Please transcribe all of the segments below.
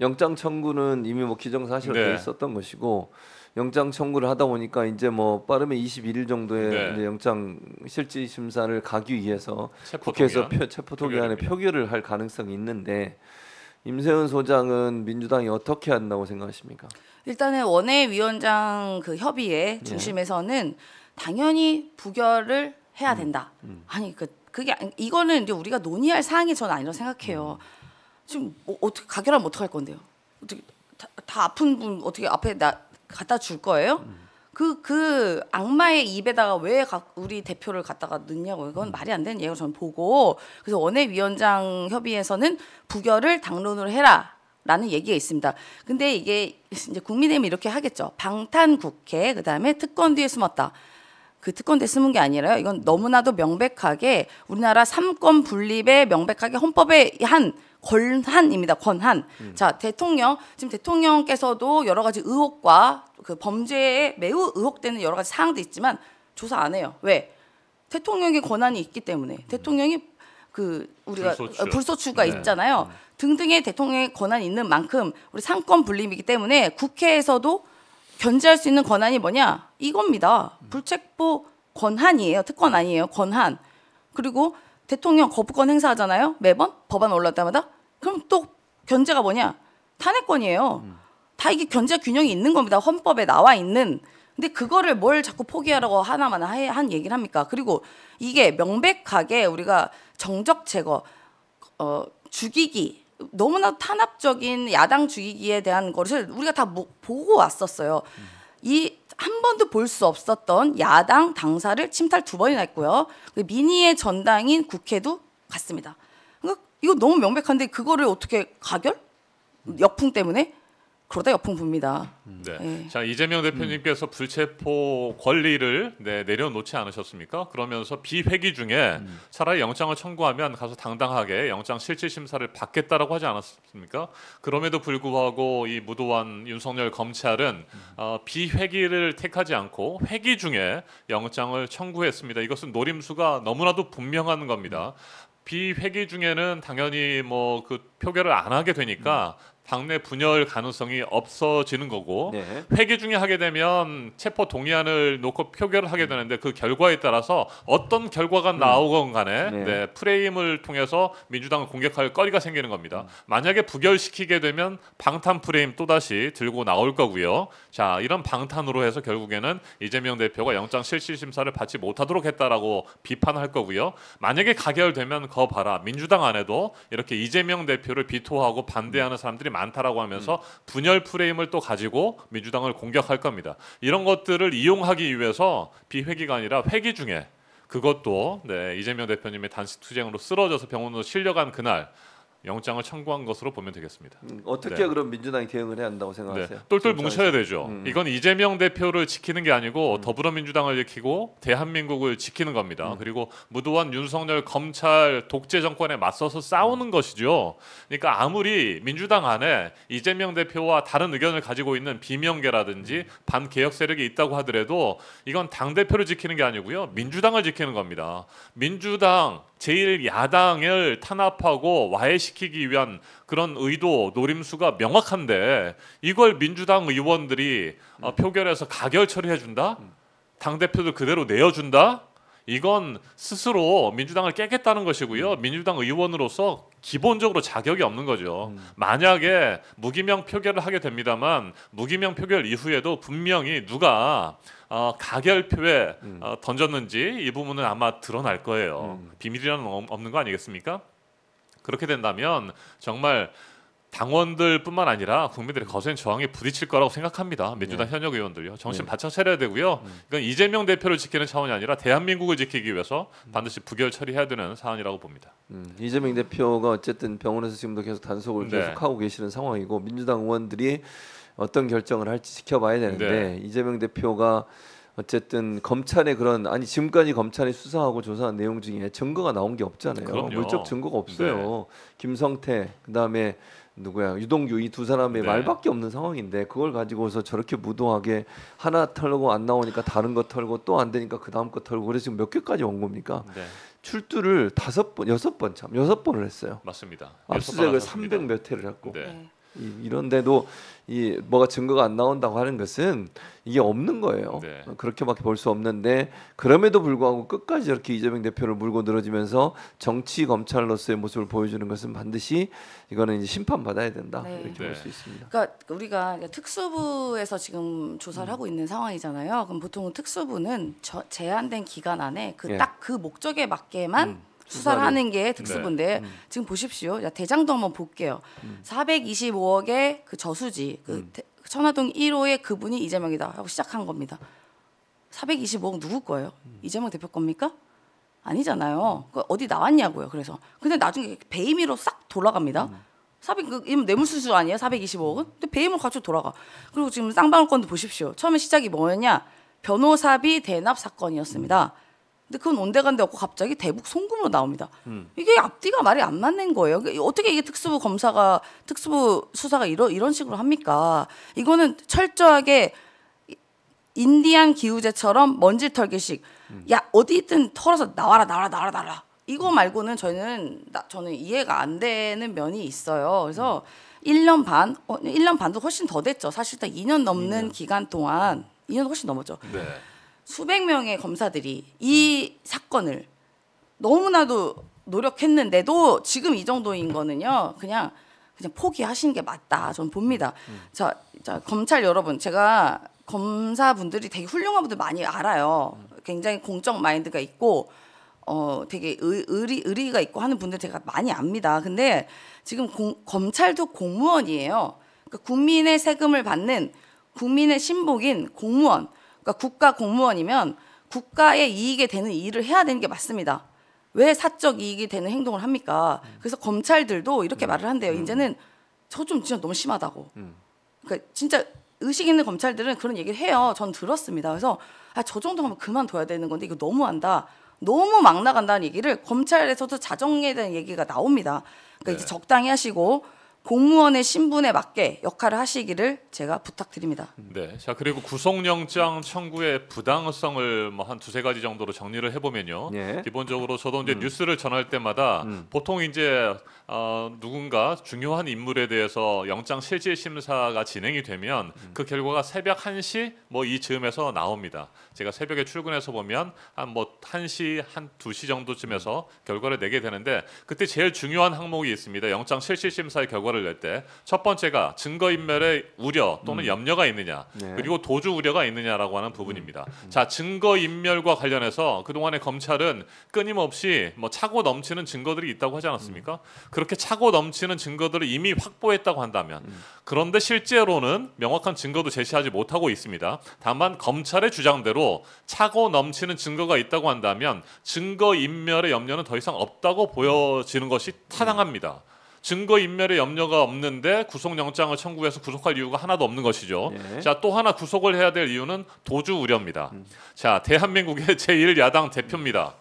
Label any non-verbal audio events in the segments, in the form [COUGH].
영장 청구는 이미 뭐기정사실로 네. 돼 있었던 것이고 영장 청구를 하다 보니까 이제 뭐 빠르면 21일 정도에 네. 영장 실질 심사를 가기 위해서 국회에서 체포토기안에 표결을 할 가능성이 있는데 임세훈 소장은 민주당이 어떻게 한다고 생각하십니까? 일단은 원외위원장 그 협의의 네. 중심에서는 네. 당연히 부결을 해야 음. 된다. 음, 음. 아니 그 그게 이거는 이제 우리가 논의할 사항이 전 아니라고 생각해요. 음. 지금 뭐 어떻게 가결하면 어떡할 건데요? 어떻게 다, 다 아픈 분 어떻게 앞에 나 갖다 줄 거예요? 그그 음. 그 악마의 입에다가 왜 가, 우리 대표를 갖다가 넣냐고 이건 음. 말이 안 되는 얘기고 저는 보고 그래서 원외위원장 협의에서는 부결을 당론으로 해라. 라는 얘기가 있습니다. 근데 이게 이제 국민의힘이 이렇게 하겠죠. 방탄 국회, 그 다음에 특권 뒤에 숨었다. 그 특권 때 쓰는 게 아니라요. 이건 너무나도 명백하게 우리나라 삼권 분립의 명백하게 헌법에한 권한입니다. 권한. 음. 자, 대통령 지금 대통령께서도 여러 가지 의혹과 그 범죄에 매우 의혹되는 여러 가지 사항도 있지만 조사 안 해요. 왜? 대통령의 권한이 있기 때문에 음. 대통령이 그 우리가 불소추. 가 네. 있잖아요. 음. 등등의 대통령의 권한이 있는 만큼 우리 삼권 분립이기 때문에 국회에서도 견제할 수 있는 권한이 뭐냐? 이겁니다. 음. 불체포 권한이에요. 특권 아니에요. 권한. 그리고 대통령 거부권 행사하잖아요. 매번 법안 올랐올 때마다. 그럼 또 견제가 뭐냐? 탄핵권이에요. 음. 다 이게 견제 균형이 있는 겁니다. 헌법에 나와 있는. 근데 그거를 뭘 자꾸 포기하라고 하나만 한 얘기를 합니까? 그리고 이게 명백하게 우리가 정적 제거, 어, 죽이기, 너무나 탄압적인 야당 죽이기에 대한 것을 우리가 다 뭐, 보고 왔었어요. 음. 이한 번도 볼 수 없었던 야당 당사를 침탈 두 번이나 했고요. 민의의 그 전당인 국회도 갔습니다. 그러니까 이거 너무 명백한데 그거를 어떻게 가결? 역풍 때문에 그러다 옆풍 붑니다. 네. 네. 자 이재명 대표님께서 음. 불체포 권리를 네, 내려놓지 않으셨습니까? 그러면서 비회기 중에 음. 차라리 영장을 청구하면 가서 당당하게 영장 실질 심사를 받겠다라고 하지 않았습니까? 그럼에도 불구하고 이 무도한 윤석열 검찰은 음. 어, 비회기를 택하지 않고 회기 중에 영장을 청구했습니다. 이것은 노림수가 너무나도 분명한 겁니다. 음. 비회기 중에는 당연히 뭐 그 표결을 안 하게 되니까 음. 당내 분열 가능성이 없어지는 거고 네. 회기 중에 하게 되면 체포 동의안을 놓고 표결을 하게 되는데 그 결과에 따라서 어떤 결과가 음. 나오건 간에 네. 네, 프레임을 통해서 민주당을 공격할 거리가 생기는 겁니다. 음. 만약에 부결시키게 되면 방탄 프레임 또다시 들고 나올 거고요. 자 이런 방탄으로 해서 결국에는 이재명 대표가 영장 실시 심사를 받지 못하도록 했다라고 비판할 거고요. 만약에 가결되면 거 봐라 민주당 안에도 이렇게 이재명 대표를 비토하고 반대하는 사람들이 많 많다라고 하면서 음. 분열 프레임을 또 가지고 민주당을 공격할 겁니다. 이런 것들을 이용하기 위해서 비회기가 아니라 회기 중에 그것도 네, 이재명 대표님의 단식 투쟁으로 쓰러져서 병원으로 실려간 그날 영장을 청구한 것으로 보면 되겠습니다. 음, 어떻게 네. 그럼 민주당이 대응을 해야 한다고 생각하세요? 네. 똘똘 뭉쳐야 되죠. 음. 이건 이재명 대표를 지키는 게 아니고 음. 더불어민주당을 지키고 대한민국을 지키는 겁니다. 음. 그리고 무도한 윤석열 검찰 독재 정권에 맞서서 싸우는 음. 것이죠. 그러니까 아무리 민주당 안에 이재명 대표와 다른 의견을 가지고 있는 비명계라든지 음. 반개혁 세력이 있다고 하더라도 이건 당 대표를 지키는 게 아니고요. 민주당을 지키는 겁니다. 민주당 제일 야당을 탄압하고 와해시 시키기 위한 그런 의도 노림수가 명확한데 이걸 민주당 의원들이 어, 음. 어, 표결에서 가결 처리해 준다. 음. 당 대표들 그대로 내어준다. 이건 스스로 민주당을 깨겠다는 것이고요. 음. 민주당 의원으로서 기본적으로 자격이 없는 거죠. 음. 만약에 무기명 표결을 하게 됩니다만 무기명 표결 이후에도 분명히 누가 어, 가결표에 음. 어, 던졌는지 이 부분은 아마 드러날 거예요. 음. 비밀이란 라 없는 거 아니겠습니까? 그렇게 된다면 정말 당원들뿐만 아니라 국민들의 거센 저항에 부딪힐 거라고 생각합니다. 민주당 네. 현역 의원들요. 정신 네. 바짝 차려야 되고요. 음. 이건 이재명 대표를 지키는 차원이 아니라 대한민국을 지키기 위해서 음. 반드시 부결 처리해야 되는 사안이라고 봅니다. 음. 이재명 대표가 어쨌든 병원에서 지금도 계속 단속을 네. 계속하고 계시는 상황이고 민주당 의원들이 어떤 결정을 할지 지켜봐야 되는데 네. 이재명 대표가 어쨌든 검찰의 그런 아니 지금까지 검찰이 수사하고 조사한 내용 중에 증거가 나온 게 없잖아요. 그럼요. 물적 증거가 없어요. 네. 김성태 그다음에 누구야 유동규 이 두 사람의 네. 말밖에 없는 상황인데 그걸 가지고서 저렇게 무도하게 하나 털고 안 나오니까 다른 거 털고 또 안 되니까 그 다음 거 털고 그래서 지금 몇 개까지 온 겁니까? 네. 출두를 다섯 번 여섯 번 참 여섯 번을 했어요. 맞습니다. 압수색을300몇 회를 했고. 네. 네. 이런데도 이 뭐가 증거가 안 나온다고 하는 것은 이게 없는 거예요. 네. 그렇게밖에 볼 수 없는데 그럼에도 불구하고 끝까지 이렇게 이재명 대표를 물고 늘어지면서 정치 검찰로서의 모습을 보여주는 것은 반드시 이거는 심판 받아야 된다 네. 이렇게 네. 볼수 있습니다. 그러니까 우리가 특수부에서 지금 조사를 음. 하고 있는 상황이잖아요. 그럼 보통은 특수부는 제한된 기간 안에 그 예. 딱그 그 목적에 맞게만 음. 수사를 하는 게 특수부인데 네. 음. 지금 보십시오. 자, 대장도 한번 볼게요. 음. 425억의 그 저수지 그 음. 천화동 1호의 그분이 이재명이다 하고 시작한 겁니다. 425억 누구 거예요? 음. 이재명 대표 겁니까? 아니잖아요. 그 어디 나왔냐고요. 그래서 근데 나중에 배임으로 싹 돌아갑니다. 400, 음. 그, 뇌물수수 아니에요? 425억은? 음. 근데 배임을 가지고 돌아가. 그리고 지금 쌍방울건도 보십시오. 처음에 시작이 뭐였냐? 변호사비 대납 사건이었습니다. 음. 근데 그건 온데간데 없고 갑자기 대북 송금으로 나옵니다. 음. 이게 앞뒤가 말이 안 맞는 거예요. 어떻게 이게 특수부 검사가 특수부 수사가 이러 이런 식으로 합니까? 이거는 철저하게 인디안 기우제처럼 먼지 털기식. 음. 야 어디 있든 털어서 나와라 나와라 나와라 나와라. 이거 음. 말고는 저는 나, 저는 이해가 안 되는 면이 있어요. 그래서 음. 1년 반, 어, 1년 반도 훨씬 더 됐죠. 사실 딱 2년 넘는 2년. 기간 동안 2년 훨씬 넘었죠. 네. 수백 명의 검사들이 이 사건을 너무나도 노력했는데도 지금 이 정도인 거는요. 그냥 그냥 포기하신 게 맞다. 전 봅니다. 음. 자, 자, 검찰 여러분, 제가 검사분들이 되게 훌륭한 분들 많이 알아요. 음. 굉장히 공적 마인드가 있고 어 되게 의, 의리 의리가 있고 하는 분들 제가 많이 압니다. 근데 지금 공, 검찰도 공무원이에요. 그러니까 국민의 세금을 받는 국민의 신복인 공무원 그러니까 국가 공무원이면 국가의 이익에 되는 일을 해야 되는 게 맞습니다. 왜 사적 이익이 되는 행동을 합니까? 그래서 검찰들도 이렇게 음. 말을 한대요. 음. 이제는 저 좀 진짜 너무 심하다고. 음. 그러니까 진짜 의식 있는 검찰들은 그런 얘기를 해요. 전 들었습니다. 그래서 아, 저 정도 하면 그만둬야 되는 건데 이거 너무한다. 너무 막 나간다는 얘기를 검찰에서도 자정에 대한 얘기가 나옵니다. 그러니까 네. 이제 적당히 하시고 공무원의 신분에 맞게 역할을 하시기를 제가 부탁드립니다. 네. 자, 그리고 구속영장 청구의 부당성을 뭐한 두세 가지 정도로 정리를 해보면요. 예. 기본적으로 저도 이제 음. 뉴스를 전할 때마다 음. 보통 이제 어, 누군가 중요한 인물에 대해서 영장 실질 심사가 진행이 되면 음. 그 결과가 새벽 1시 뭐이 즈음에서 나옵니다. 제가 새벽에 출근해서 보면 한뭐 1시 한 2시 뭐 정도쯤에서 음. 결과를 내게 되는데 그때 제일 중요한 항목이 있습니다. 영장 실질 심사의 결과 처벌을 낼때첫 번째가 증거인멸의 우려 또는 음. 염려가 있느냐 네. 그리고 도주 우려가 있느냐라고 하는 부분입니다. 음. 음. 자 증거인멸과 관련해서 그동안에 검찰은 끊임없이 뭐 차고 넘치는 증거들이 있다고 하지 않았습니까? 음. 그렇게 차고 넘치는 증거들을 이미 확보했다고 한다면 음. 그런데 실제로는 명확한 증거도 제시하지 못하고 있습니다. 다만 검찰의 주장대로 차고 넘치는 증거가 있다고 한다면 증거인멸의 염려는 더 이상 없다고 보여지는 것이 음. 타당합니다. 증거 인멸의 염려가 없는데 구속영장을 청구해서 구속할 이유가 하나도 없는 것이죠. 예. 자또 하나 구속을 해야 될 이유는 도주 우려입니다. 음. 자 대한민국의 [LAUGHS] 제1야당 대표입니다.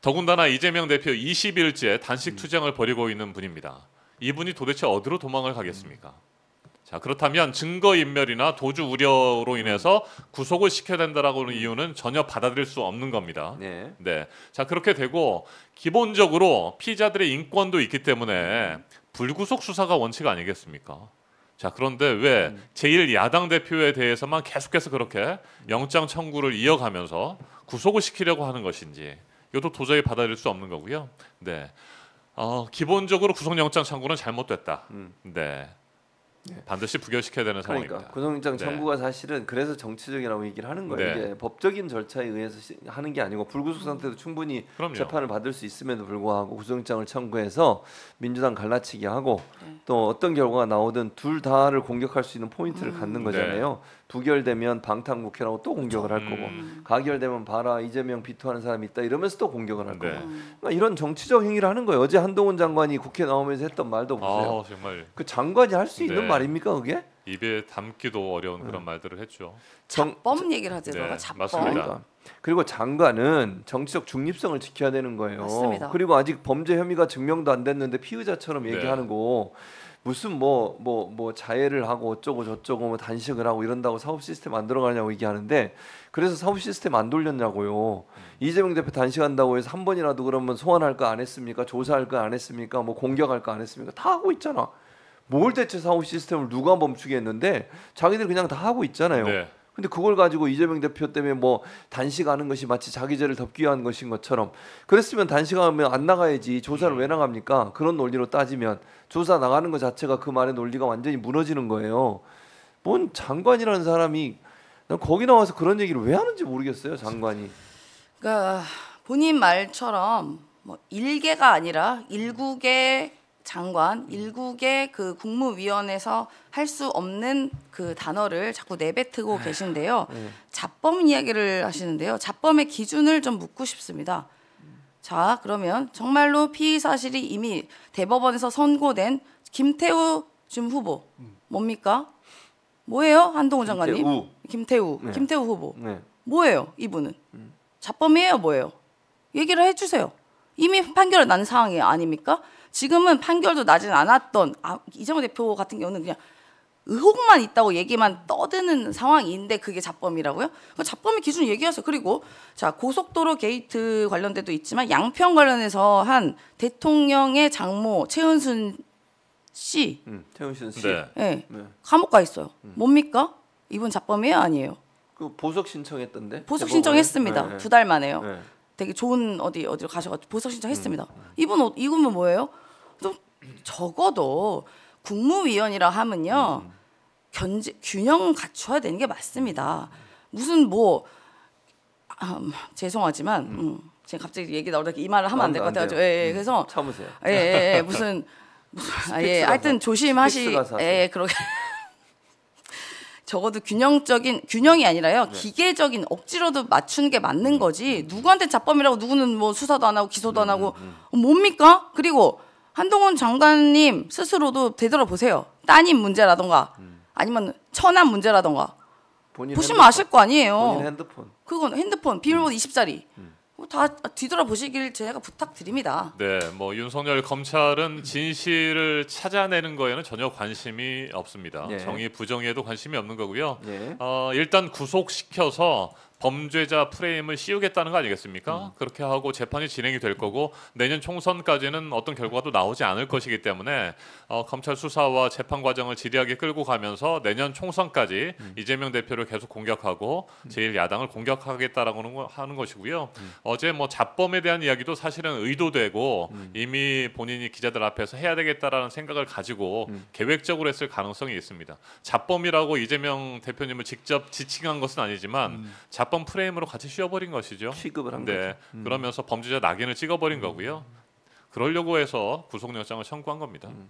더군다나 이재명 대표 20일째 단식 음. 투쟁을 벌이고 있는 분입니다. 이분이 도대체 어디로 도망을 가겠습니까? 자 그렇다면 증거 인멸이나 도주 우려로 인해서 구속을 시켜야 된다라고 하는 이유는 전혀 받아들일 수 없는 겁니다. 네. 네. 자 그렇게 되고 기본적으로 피자들의 인권도 있기 때문에 불구속 수사가 원칙 아니겠습니까? 자 그런데 왜 음. 제일 야당 대표에 대해서만 계속해서 그렇게 영장 청구를 이어가면서 구속을 시키려고 하는 것인지 이것도 도저히 받아들일 수 없는 거고요. 네. 어, 기본적으로 구속영장 청구는 잘못됐다. 음. 네. 네, 반드시 부결시켜야 되는 그러니까, 상황입니다. 구속영장 네. 청구가 네. 사실은 그래서 정치적이라고 얘기를 하는 거예요. 네. 이게 법적인 절차에 의해서 하는 게 아니고 불구속 음. 상태도 충분히 그럼요. 재판을 받을 수 있음에도 불구하고 구속영장을 청구해서 민주당 갈라치기하고 네. 또 어떤 결과가 나오든 둘 다를 공격할 수 있는 포인트를 음. 갖는 네. 거잖아요. 부결되면 방탄국회라고 또 공격을 할 거고 음. 가결되면 봐라 이재명 비토하는 사람이 있다 이러면서 또 공격을 할 거고 네. 그러니까 이런 정치적 행위를 하는 거예요. 어제 한동훈 장관이 국회 나오면서 했던 말도 아, 보세요. 아, 정말. 그 장관이 할 수 있는 네. 말입니까 그게? 입에 담기도 어려운 그런 네. 말들을 했죠. 잡범 얘기를 하잖아요. 네, 범 맞습니다. 그러니까. 그리고 장관은 정치적 중립성을 지켜야 되는 거예요. 맞습니다. 그리고 아직 범죄 혐의가 증명도 안 됐는데 피의자처럼 네. 얘기하는 거 무슨 뭐뭐뭐 뭐, 뭐 자해를 하고 어쩌고 저쩌고 뭐 단식을 하고 이런다고 사업 시스템 안 들어가냐고 얘기하는데 그래서 사업 시스템 안 돌렸냐고요. 음. 이재명 대표 단식한다고 해서 한 번이라도 그러면 소환할 거 안 했습니까? 조사할 거 안 했습니까? 뭐 공격할 거 안 했습니까? 다 하고 있잖아. 뭘 대체 사업 시스템을 누가 멈추게 했는데 자기들 그냥 다 하고 있잖아요. 네. 근데 그걸 가지고 이재명 대표 때문에 뭐 단식하는 것이 마치 자기 죄를 덮기 위한 것인 것처럼 그랬으면 단식하면 안 나가야지 조사를 예. 왜 나갑니까? 그런 논리로 따지면 조사 나가는 것 자체가 그 말의 논리가 완전히 무너지는 거예요. 뭔 장관이라는 사람이 난 거기 나와서 그런 얘기를 왜 하는지 모르겠어요, 장관이. 그러니까 본인 말처럼 뭐 일개가 아니라 일국의 장관 음. 일국의 그 국무위원에서 할 수 없는 그 단어를 자꾸 내뱉고 네. 계신데요. 자범 네. 이야기를 하시는데요. 자범의 기준을 좀 묻고 싶습니다. 자, 그러면 정말로 피의 사실이 이미 대법원에서 선고된 김태우 지금 후보 음. 뭡니까? 뭐예요, 한동훈 장관님? 김태우. 김태우, 네. 김태우 후보. 네. 뭐예요, 이분은? 자범이에요, 음. 뭐예요? 얘기를 해주세요. 이미 판결 을난 상황이 아닙니까? 지금은 판결도 나진 않았던 아, 이정호 대표 같은 경우는 그냥 의혹만 있다고 얘기만 떠드는 상황인데 그게 잡범이라고요? 그 잡범의 기준 얘기하세요. 그리고 자 고속도로 게이트 관련돼도 있지만 양평 관련해서 한 대통령의 장모 최은순 씨, 음, 최은순 씨, 네. 예. 네. 네. 감옥 가 있어요. 음. 뭡니까? 이분 잡범이에요, 아니에요? 그 보석 신청했던데? 보석 신청했습니다. 네, 네. 두달 만에요. 네. 되게 좋은 어디 어디로 가셔가지고 보석 신청했습니다. 음. 음. 이분 이분은 뭐예요? 또 적어도 국무위원이라 하면요 견제 균형 갖춰야 되는 게 맞습니다. 무슨 뭐 아, 죄송하지만 음. 음. 제가 갑자기 얘기 나오다 이 말을 하면 안 될 것 같아요. 예, 예, 그래서 음, 참으세요. 예, 예, 예 [LAUGHS] 무슨 무슨 아, 예, 하여튼 조심하시. 예, 그러게. [LAUGHS] 적어도 균형적인 균형이 아니라요 네. 기계적인 억지로도 맞추는 게 맞는 거지 누구한테 자범이라고 누구는 뭐 수사도 안 하고 기소도 안 하고 어, 뭡니까? 그리고 한동훈 장관님 스스로도 되돌아보세요. 따님 문제라던가 아니면 천안 문제라던가 보시면 핸드폰. 아실 거 아니에요. 핸드폰. 그건 핸드폰 비밀번호 음. 20짜리. 뭐 음. 다 뒤돌아보시길 제가 부탁드립니다. 네, 뭐 윤석열 검찰은 진실을 찾아내는 거에는 전혀 관심이 없습니다. 예. 정의 부정에도 관심이 없는 거고요. 예. 어, 일단 구속시켜서 범죄자 프레임을 씌우겠다는 거 아니겠습니까? 음. 그렇게 하고 재판이 진행이 될 거고 내년 총선까지는 어떤 결과도 나오지 않을 것이기 때문에 어, 검찰 수사와 재판 과정을 지리하게 끌고 가면서 내년 총선까지 음. 이재명 대표를 계속 공격하고 음. 제일 야당을 공격하겠다라고 하는 것이고요. 음. 어제 뭐 잡범에 대한 이야기도 사실은 의도되고 음. 이미 본인이 기자들 앞에서 해야 되겠다라는 생각을 가지고 음. 계획적으로 했을 가능성이 있습니다. 잡범이라고 이재명 대표님을 직접 지칭한 것은 아니지만 잡 나쁜 프레임으로 같이 씌워버린 것이죠. 취급을 한 네. 거죠. 음. 그러면서 범죄자 낙인을 찍어버린 음. 거고요. 그러려고 해서 구속영장을 청구한 겁니다. 음.